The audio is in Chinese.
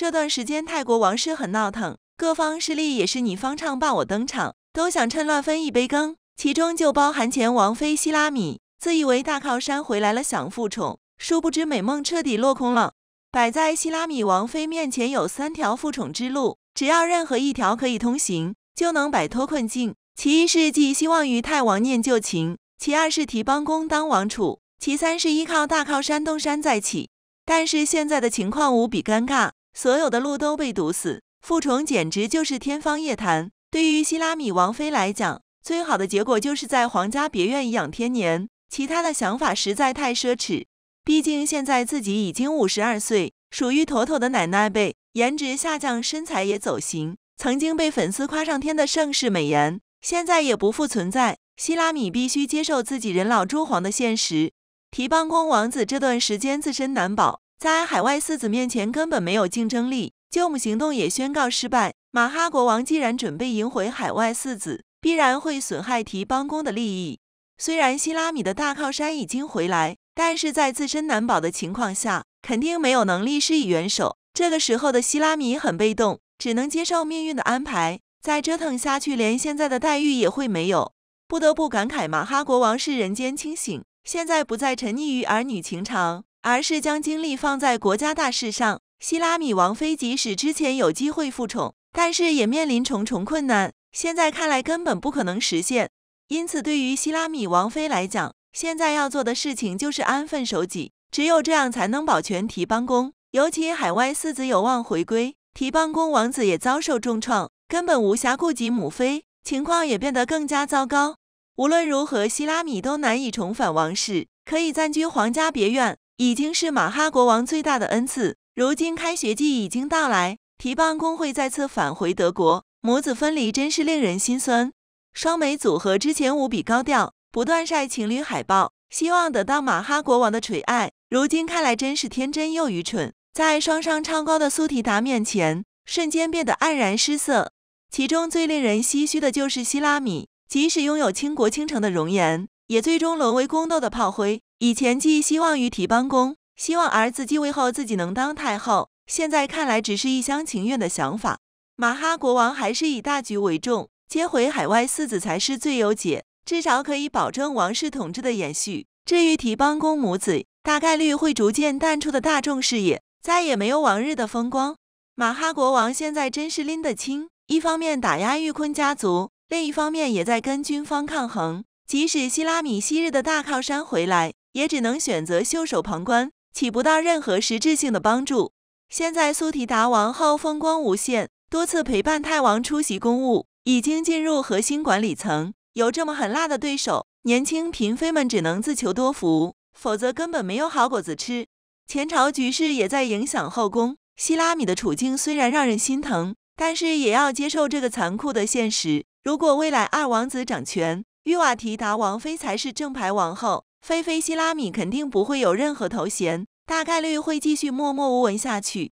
这段时间泰国王室很闹腾，各方势力也是你方唱罢我登场，都想趁乱分一杯羹。其中就包含前王妃希拉米，自以为大靠山回来了想复宠，殊不知美梦彻底落空了。摆在希拉米王妃面前有三条复宠之路，只要任何一条可以通行，就能摆脱困境。其一是寄希望于泰王念旧情，其二是提帮宫当王储，其三是依靠大靠山东山再起。但是现在的情况无比尴尬。所有的路都被堵死，复仇简直就是天方夜谭。对于希拉米王妃来讲，最好的结果就是在皇家别院颐养天年，其他的想法实在太奢侈。毕竟现在自己已经五十二岁，属于妥妥的奶奶辈，颜值下降，身材也走形。曾经被粉丝夸上天的盛世美颜，现在也不复存在。希拉米必须接受自己人老珠黄的现实。提帮公王子这段时间自身难保。在海外四子面前根本没有竞争力，救母行动也宣告失败。马哈国王既然准备迎回海外四子，必然会损害提帮公的利益。虽然希拉米的大靠山已经回来，但是在自身难保的情况下，肯定没有能力施以援手。这个时候的希拉米很被动，只能接受命运的安排。再折腾下去，连现在的待遇也会没有。不得不感慨，马哈国王是人间清醒，现在不再沉溺于儿女情长。而是将精力放在国家大事上。希拉米王妃即使之前有机会复宠，但是也面临重重困难，现在看来根本不可能实现。因此，对于希拉米王妃来讲，现在要做的事情就是安分守己，只有这样才能保全提邦宫。尤其海外四子有望回归，提邦宫王子也遭受重创，根本无暇顾及母妃，情况也变得更加糟糕。无论如何，希拉米都难以重返王室，可以暂居皇家别院。已经是马哈国王最大的恩赐。如今开学季已经到来，提棒公会再次返回德国，母子分离真是令人心酸。双美组合之前无比高调，不断晒情侣海报，希望得到马哈国王的垂爱。如今看来，真是天真又愚蠢。在双商超高的苏提达面前，瞬间变得黯然失色。其中最令人唏嘘的就是希拉米，即使拥有倾国倾城的容颜，也最终沦为宫斗的炮灰。以前寄希望于提邦公，希望儿子继位后自己能当太后。现在看来，只是一厢情愿的想法。马哈国王还是以大局为重，接回海外四子才是最有解，至少可以保证王室统治的延续。至于提邦公母子，大概率会逐渐淡出的大众视野，再也没有往日的风光。马哈国王现在真是拎得清，一方面打压玉坤家族，另一方面也在跟军方抗衡。即使希拉米昔日的大靠山回来，也只能选择袖手旁观，起不到任何实质性的帮助。现在苏提达王后风光无限，多次陪伴太王出席公务，已经进入核心管理层。有这么狠辣的对手，年轻嫔妃们只能自求多福，否则根本没有好果子吃。前朝局势也在影响后宫，希拉米的处境虽然让人心疼，但是也要接受这个残酷的现实。如果未来二王子掌权，玉瓦提达王妃才是正牌王后。菲菲希拉米肯定不会有任何头衔，大概率会继续默默无闻下去。